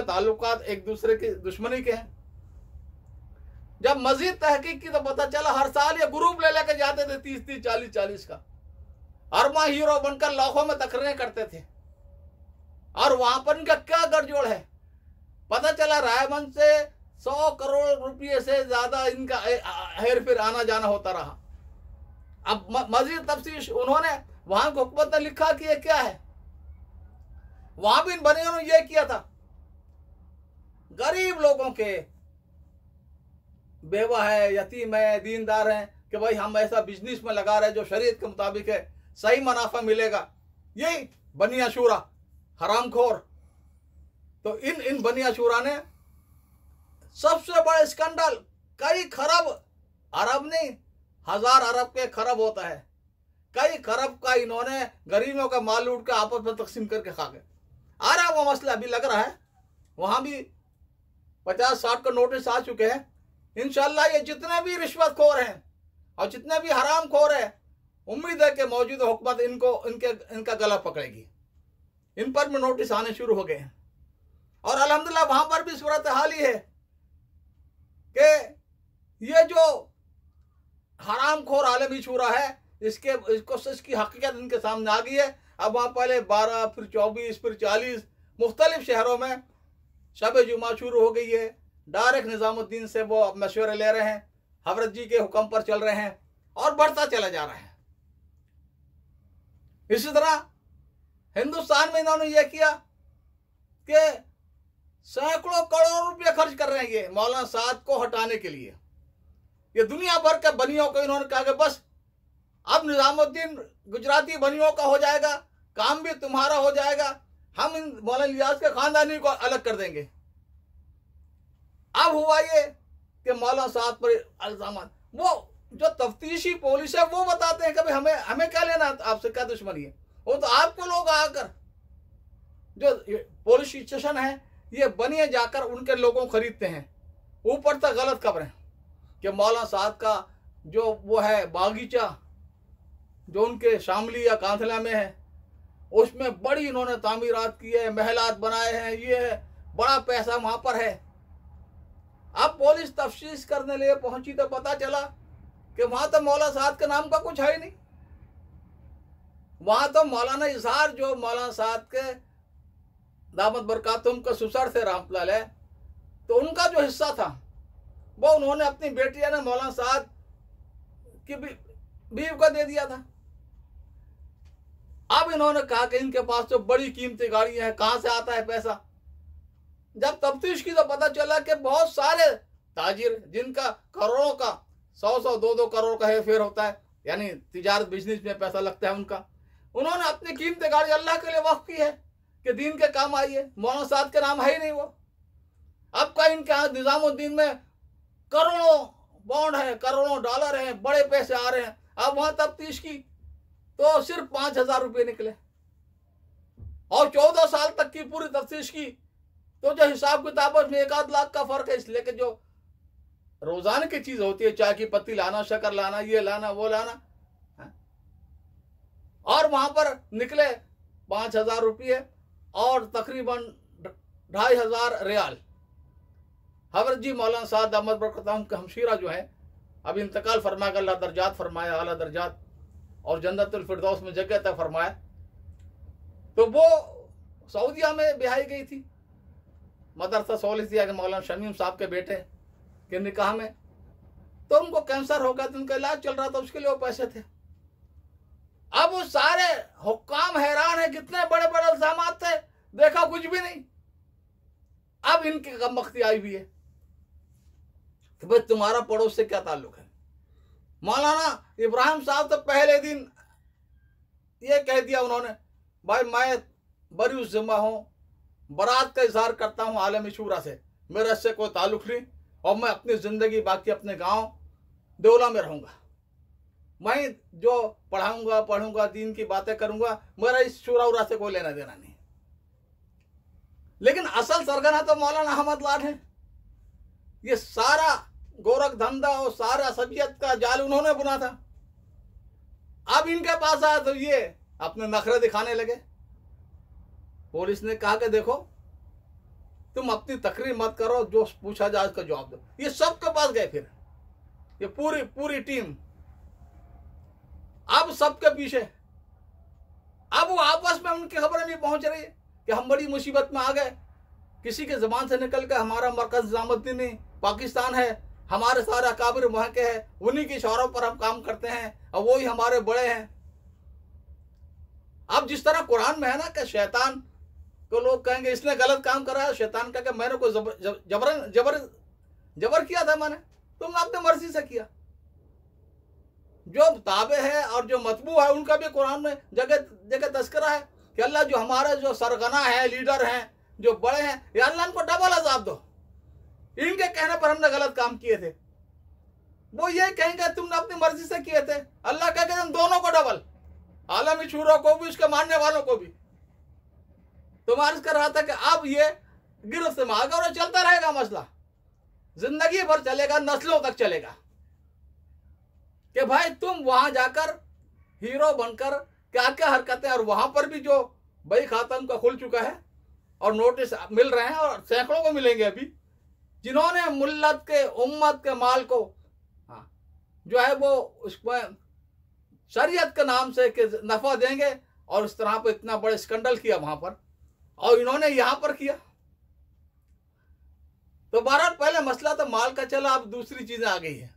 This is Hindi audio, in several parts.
ताल्लुकात एक दूसरे की दुश्मनी के हैं जब मजीद तहकीक की तो पता चला हर साल ये ग्रुप ले लेकर जाते थे तीस तीस चालीस चालीस का हर माह हीरो बनकर लाखों में तकरे करते थे और वहां पर इनका क्या गठजोड़ है पता चला रायबंद से सौ करोड़ रुपये से ज्यादा इनका हेर फिर आना जाना होता रहा अब मजीद तफ्तीश उन्होंने वहां हुकूमत ने लिखा कि यह क्या है वहां भी इन बने ने यह किया था गरीब लोगों के बेवा है यतीम है दीनदार हैं कि भाई हम ऐसा बिजनेस में लगा रहे जो शरीयत के मुताबिक है सही मुनाफा मिलेगा यही बनिया शूरा हरामखोर तो इन इन बनिया शूरा ने सबसे बड़े स्कैंडल कई खरब अरब नहीं हजार अरब के खरब होता है कई खरब का इन्होंने गरीबों का माल लूट के आपस में तकसीम करके खा गए आ रहा वो मसला अभी लग रहा है वहां भी पचास साठ का नोटिस आ चुके हैं इनशाला ये जितने भी रिश्वत खोर हैं और जितने भी हराम खोर हैं उम्मीद है कि मौजूदा हुकूमत इनको इनके इनका गला पकड़ेगी इन पर भी नोटिस आने शुरू हो गए हैं और अलहमदिल्ला वहाँ पर भी सूरत हाल ही है कि ये जो हराम खोर आलमी छूरा है इसके इसको इसकी हकीकत इनके सामने आ गई है अब वहाँ पहले बारह फिर चौबीस फिर चालीस मुख्तलिफ शहरों में शब जुमा शुरू हो गई है डायरेक्ट निज़ामुद्दीन से वो अब मशवरे ले रहे हैं हवरत जी के हुक्म पर चल रहे हैं और बढ़ता चला जा रहा है इसी तरह हिंदुस्तान में इन्होंने यह किया कि सैकड़ों करोड़ रुपये खर्च कर रहे हैं ये मौलाना साद को हटाने के लिए ये दुनिया भर के बनियों को इन्होंने कहा कि बस अब निज़ामुद्दीन गुजराती बनियों का हो जाएगा काम भी तुम्हारा हो जाएगा हम इन मौलाना लियाज के खानदानी को अलग कर देंगे अब हुआ ये कि मौलाना साहब पर अल्जाम वो जो तफ्तीशी पुलिस है वो बताते हैं कभी हमें हमें क्या लेना आपसे क्या दुश्मनी है वो तो आपको लोग आकर जो पुलिस स्टेशन है ये बनिए जाकर उनके लोगों खरीदते हैं ऊपर तक गलत खबरें कि मौलाना साहब का जो वो है बागीचा जो उनके शामली या कांथला में है उसमें बड़ी इन्होंने तामीरात की है महलात बनाए हैं ये है बड़ा पैसा वहां पर है अब पुलिस तफ्तीश करने लिए पहुंची तो पता चला कि वहां तो मौला साहब के नाम का कुछ है ही नहीं वहां तो मौलाना इजहार जो मौलाना साहब के दामद बरकातुम के सुसर थे रामलाल है तो उनका जो हिस्सा था वो उन्होंने अपनी बेटिया ने मौलाना साहब की बीव का दे दिया था अब इन्होंने कहा कि इनके पास तो बड़ी कीमती गाड़ियां हैं कहां से आता है पैसा जब तफ्तीश की तो पता चला कि बहुत सारे ताजिर जिनका करोड़ों का सौ सौ दो दो करोड़ का हेर होता है यानी तिजारत बिजनेस में पैसा लगता है उनका उन्होंने अपनी कीमत गाड़ी अल्लाह के लिए वक्फ की है कि दीन के काम आई है साद के नाम है ही नहीं वो अब का इनके यहाँ निज़ामुद्दीन में करोड़ों बॉन्ड है करोड़ों डॉलर हैं बड़े पैसे आ रहे हैं अब वहां तफ्तीश की तो सिर्फ पांच हजार रुपये निकले और चौदह साल तक की पूरी तफ्तीश की तो जो हिसाब किताब में एक आध लाख का फर्क है इसलिए कि जो रोजाना की चीज होती है चाय की पत्ती लाना शकर लाना ये लाना वो लाना है? हाँ? और वहां पर निकले पांच हजार रुपये और तकरीबन ढाई हजार रियाल हबरत जी मौलाना साद अहमद बरकत हमशीरा जो है अब इंतकाल फरमा अल्लाह दर्जात फरमाया अला दर्जात और जन्नतुल फिरदौस में जगह तय फरमाया तो वो सऊदिया में बिहाई गई थी मदरसा सोलिसिया के मौलाना शमीम साहब के बेटे के निकाह में तो उनको कैंसर हो गया तो उनका इलाज चल रहा था उसके लिए वो पैसे थे अब वो सारे हुक्काम हैरान है कितने बड़े बड़े इल्जाम थे देखा कुछ भी नहीं अब इनकी गमबख्ती आई हुई है कि तो भाई तुम्हारा पड़ोस से क्या ताल्लुक है मौलाना इब्राहिम साहब तो पहले दिन ये कह दिया उन्होंने भाई मैं बरी जिम्मा हूँ बरात का इजहार करता हूँ आलम शूरा से मेरा इससे कोई ताल्लुक नहीं और मैं अपनी ज़िंदगी बाकी अपने गांव देवला में रहूँगा मैं जो पढ़ाऊँगा पढ़ूँगा दीन की बातें करूँगा मेरा इस शूरा उरा से कोई लेना देना नहीं लेकिन असल सरगना तो मौलाना अहमद लाल है ये सारा गोरख धंधा और सारा सबियत का जाल उन्होंने बुना था अब इनके पास आया तो ये अपने नखरे दिखाने लगे पुलिस ने कहा कि देखो तुम अपनी तकरीर मत करो जो पूछा जाए उसका जवाब दो ये सबके पास गए फिर ये पूरी पूरी टीम अब सबके पीछे अब वो आपस में उनकी खबरें नहीं पहुंच रही कि हम बड़ी मुसीबत में आ गए किसी के जबान से निकल कर हमारा मरकज निजामती नहीं पाकिस्तान है हमारे सारे अकाबिर महके के हैं उन्हीं के इशारों पर हम काम करते हैं और वो ही हमारे बड़े हैं अब जिस तरह कुरान में है ना कि शैतान को लोग कहेंगे इसने गलत काम करा है शैतान कह के मैंने को जबर जबर जबर जबर किया था मैंने तुम आपने मर्जी से किया जो ताबे है और जो मतबू है उनका भी कुरान में जगह जगह तस्करा है कि अल्लाह जो हमारे जो सरगना है लीडर हैं जो बड़े हैं या अल्लाह इनको डबल अजाब दो इनके कहने पर हमने गलत काम किए थे वो ये कहेंगे तुमने अपनी मर्जी से किए थे अल्लाह का कहते दोनों को डबल आलम छूरों को भी उसके मानने वालों को भी तुम्हारे तो कर रहा था कि अब ये गिरफ्त में आ और चलता रहेगा मसला जिंदगी भर चलेगा नस्लों तक चलेगा कि भाई तुम वहां जाकर हीरो बनकर क्या क्या हरकतें और वहां पर भी जो बही खाता उनका खुल चुका है और नोटिस मिल रहे हैं और सैकड़ों को मिलेंगे अभी जिन्होंने मुल्लत के उम्मत के माल को हाँ, जो है वो उसमें शरीयत के नाम से के नफा देंगे और उस तरह पर इतना बड़ा स्कंडल किया वहां पर और इन्होंने यहां पर किया तो बारह पहले मसला तो माल का चला अब दूसरी चीजें आ गई है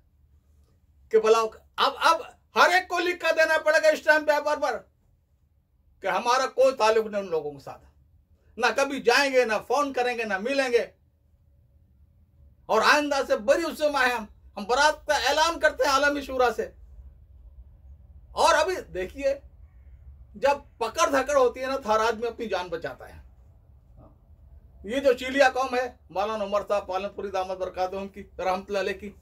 कि भला अब अब हर एक को लिख कर देना पड़ेगा इस टाइम पेपर पर कि हमारा कोई ताल्लुक नहीं उन लोगों के साथ ना कभी जाएंगे ना फोन करेंगे ना मिलेंगे और आइंदा से बड़ी उससे माह हम हम बरात का ऐलान करते हैं आलमी शूरा से और अभी देखिए जब पकड़ धकड़ होती है ना थाराज में अपनी जान बचाता है ये जो चीलिया कौम है मौलान उमर साहब पालनपुरी दामद बरकत की रहमत की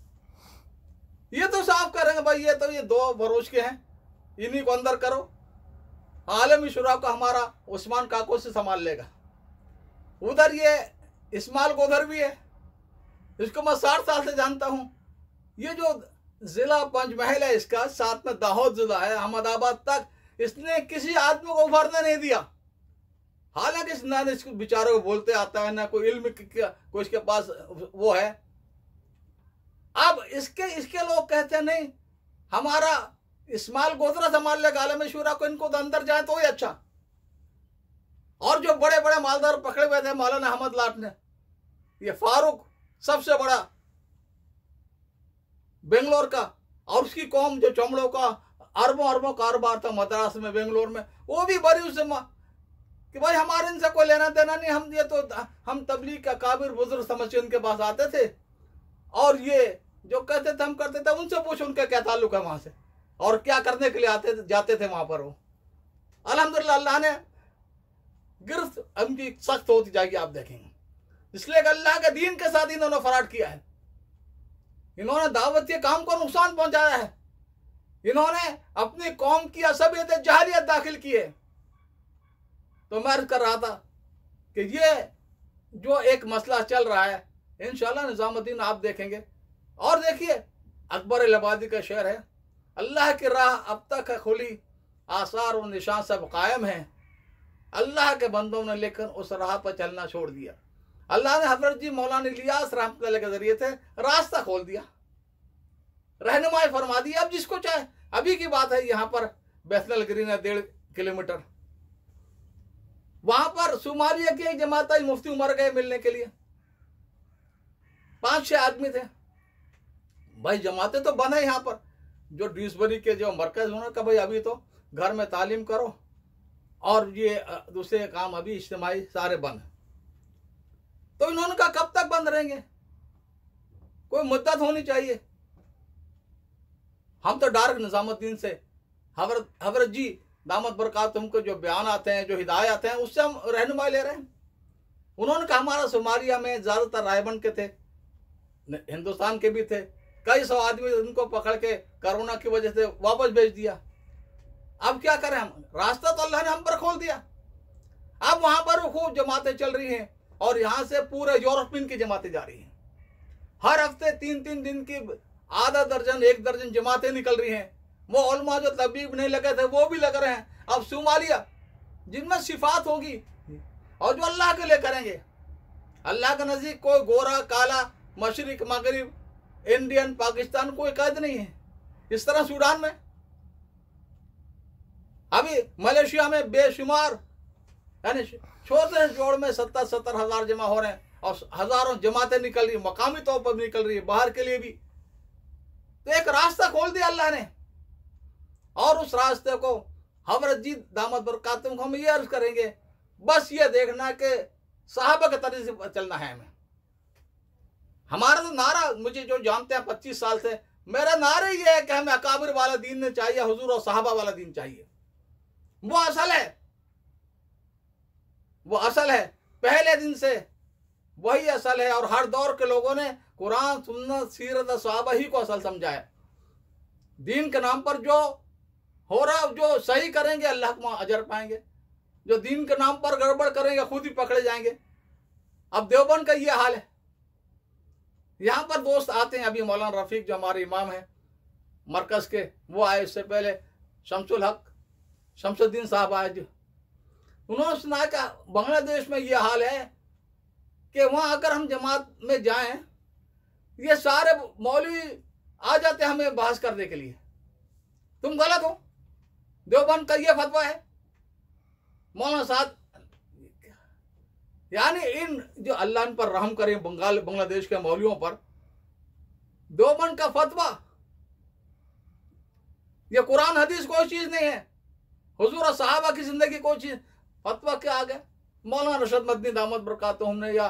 ये तो साफ करेंगे भाई ये तो ये दो भरोस के हैं इन्हीं को अंदर करो आलमी शुरा को हमारा उस्मान काको से संभाल लेगा उधर ये इस्माल को उधर भी है इसको मैं साठ साल से जानता हूँ ये जो जिला पंचमहल है इसका साथ में दाहोद जिला है अहमदाबाद तक इसने किसी आदमी को उभरने नहीं दिया हालांकि ना इसको विचारों को बोलते आता है ना कोई इल्म कोई इसके पास वो है अब इसके इसके लोग कहते नहीं हमारा इस्माल गोदरा संभाल गाले में शुरा को इनको तो अंदर जाए तो ही अच्छा और जो बड़े बड़े मालदार पकड़े हुए थे मौलाना अहमद लाट ने ये फारूक सबसे बड़ा बेंगलोर का और उसकी कौम जो चमड़ों का अरबों अरबों कारोबार था मद्रास में बेंगलोर में वो भी बड़ी उससे कि भाई हमारे इनसे कोई लेना देना नहीं हम ये तो हम तबलीग का काबिर बुजुर्ग समझ के उनके पास आते थे और ये जो कहते थे हम करते थे उनसे पूछो उनका क्या ताल्लुक है वहां से और क्या करने के लिए आते जाते थे वहां पर वो अलहमदिल्ला अल्लाह ने गिरफ्त उनकी सख्त होती जाएगी आप देखेंगे इसलिए अल्लाह के दीन के साथ इन्होंने फराड किया है इन्होंने दावत के काम को नुकसान पहुंचाया है इन्होंने अपनी कौम की असबियत जहरियत दाखिल की है तो मैं अर्ज कर रहा था कि ये जो एक मसला चल रहा है इन निज़ामुद्दीन आप देखेंगे और देखिए अकबर लबादी का शेर है अल्लाह की राह अब तक है खुली आसार और निशान सब कायम हैं अल्लाह के बंदों ने लेकर उस राह पर चलना छोड़ दिया अल्लाह ने हजरत जी मौलाना इलियास रहमतल्ला के जरिए से रास्ता खोल दिया रहनुमाई फरमा दी अब जिसको चाहे अभी की बात है यहां पर बैसनल ग्रीन है डेढ़ किलोमीटर वहां पर सुमारिया की एक जमात आई मुफ्ती उमर गए मिलने के लिए पांच छह आदमी थे भाई जमातें तो बने यहाँ पर जो ड्यूसबरी के जो मरकज उन्होंने कहा भाई अभी तो घर में तालीम करो और ये दूसरे काम अभी इज्तमाही सारे बंद तो इन्होंने कहा कब तक बंद रहेंगे कोई मुद्दत होनी चाहिए हम तो डार्क निजामुद्दीन से हवरत हवरत जी दामद बरकात तुमको जो बयान आते हैं जो हिदायत आते हैं उससे हम रहनुमाई ले रहे हैं उन्होंने कहा हमारा सुमारिया में ज़्यादातर रायबन के थे हिंदुस्तान के भी थे कई सौ आदमी उनको पकड़ के कोरोना की वजह से वापस भेज दिया अब क्या करें हम रास्ता तो अल्लाह ने हम पर खोल दिया अब वहां पर खूब जमातें चल रही हैं और यहां से पूरे यूरोपियन की जमाते जमातें जा रही हैं हर हफ्ते तीन तीन दिन की आधा दर्जन एक दर्जन जमातें निकल रही हैं वो जो तबीब नहीं लगे थे वो भी लग रहे हैं अब सुमालिया जिनमें शिफात होगी और जो अल्लाह के लिए करेंगे अल्लाह के नज़दीक कोई गोरा काला मशरक मगरब इंडियन पाकिस्तान कोई कैद नहीं है इस तरह सूडान में अभी मलेशिया में बेशुमार यानी छोड़ रहे हैं जोड़ में सत्तर सत्तर हजार जमा हो रहे हैं और हजारों जमातें निकल रही मकामी तौर पर निकल रही है बाहर के लिए भी तो एक रास्ता खोल दिया अल्लाह ने और उस रास्ते को हमरत जी दामद को हम ये अर्ज करेंगे बस ये देखना कि साहबा के तरीके से चलना है हमें हमारा तो नारा मुझे जो जानते हैं पच्चीस साल से मेरा नारा ये है कि हमें अकाबिर वाला दीन ने चाहिए हजूर और साहबा वाला दीन चाहिए वो असल है वो असल है पहले दिन से वही असल है और हर दौर के लोगों ने कुरान सुन्नत सीरत स्वाब ही को असल समझा है दीन के नाम पर जो हो रहा जो सही करेंगे अल्लाह को अजर पाएंगे जो दीन के नाम पर गड़बड़ करेंगे खुद ही पकड़े जाएंगे अब देवबंद का ये हाल है यहाँ पर दोस्त आते हैं अभी मौलाना रफीक जो हमारे इमाम हैं मरकज़ के वो आए उससे पहले शमसुल हक शमसुद्दीन साहब आए जो उन्होंने सुना कि बांग्लादेश में ये हाल है कि वहाँ अगर हम जमात में जाएं ये सारे मौलवी आ जाते हमें बहस करने के लिए तुम गलत हो देवबंद का ये फतवा है मौलाना साहब यानी इन जो अल्लाह पर रहम करें बंगाल बांग्लादेश के मौलियों पर देवबंद का फतवा ये कुरान हदीस कोई चीज नहीं है हजूर साहबा की जिंदगी कोई चीज फतवा क्या आ गया मौलाना रशद मदनी दामद तो हमने या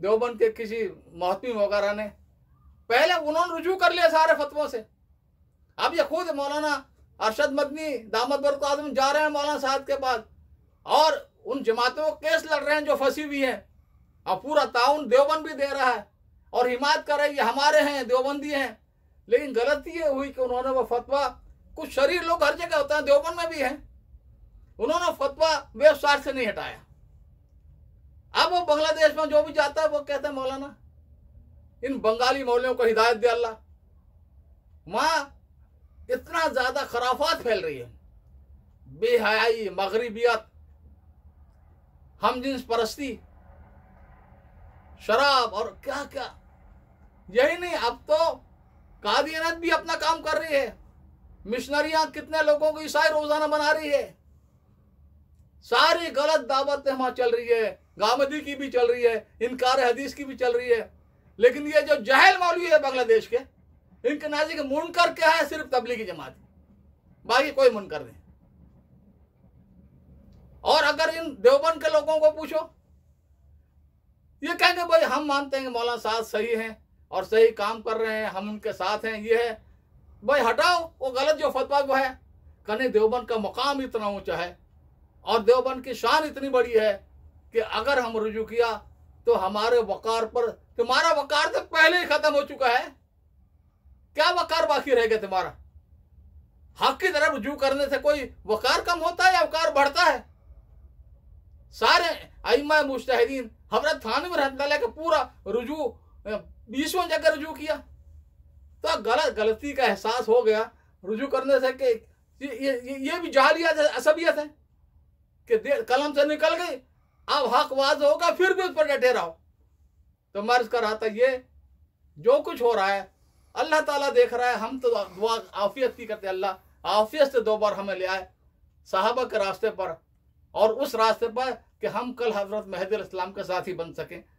देवबंद के किसी महतमी वगैरह ने पहले उन्होंने रुजू कर लिया सारे फतवों से अब ये खुद मौलाना अरशद मदनी दामद बरकत जा रहे हैं मौलाना साहब के पास और उन जमातों को केस लड़ रहे हैं जो फंसी हुई हैं और पूरा ताउन देवबंद भी दे रहा है और हिमात कर रही है हमारे हैं देवबंदी हैं लेकिन गलती ये हुई कि उन्होंने वो फतवा कुछ शरीर लोग हर जगह होते हैं देवबंद में भी हैं उन्होंने फतवा व्यवसाय से नहीं हटाया अब वो बांग्लादेश में जो भी जाता है वो कहते हैं मौलाना इन बंगाली मौलियों को हिदायत दे अल्लाह वहां इतना ज्यादा खराफात फैल रही है बेहयाई मगरबियत हम जिन्स परस्ती शराब और क्या क्या यही नहीं अब तो कादियनत भी अपना काम कर रही है मिशनरियां कितने लोगों को ईसाई रोजाना बना रही है सारी गलत दावत वहां चल रही है गामदी की भी चल रही है इनकार हदीस की भी चल रही है लेकिन ये जो जहल मौलवी है बांग्लादेश के इनके नाजिक मुनकर क्या है सिर्फ तबलीगी जमात बाकी कोई मुनकर नहीं और अगर इन देवबंद के लोगों को पूछो ये कहेंगे भाई हम मानते हैं कि मौलाना साहब सही हैं और सही काम कर रहे हैं हम उनके साथ हैं ये है भाई हटाओ वो गलत जो फतवा वो है कहने देवबंद का मकाम इतना ऊंचा है और देवबंद की शान इतनी बड़ी है कि अगर हम रुजू किया तो हमारे वकार पर तुम्हारा वकार तो पहले ही खत्म हो चुका है क्या वकार बाकी रह गया तुम्हारा हक की तरफ रुजू करने से कोई वकार कम होता है या वकार बढ़ता है सारे आईमा मुश्तिन हमारे थानवी रहमत का पूरा रुजू बीसवें जगह रुजू किया तो गलत गलती का एहसास हो गया रुजू करने से कि ये ये, ये भी जहालियत असबियत है कि कलम से निकल गई अब हकवाज होगा फिर भी उस पर डटे रहो तो मर्ज कर रहा था ये जो कुछ हो रहा है अल्लाह ताला देख रहा है हम तो दुआ आफियत की करते अल्लाह आफियत से दो बार हमें ले आए साहबा के रास्ते पर और उस रास्ते पर कि हम कल हजरत महदी इस्लाम के साथ ही बन सकें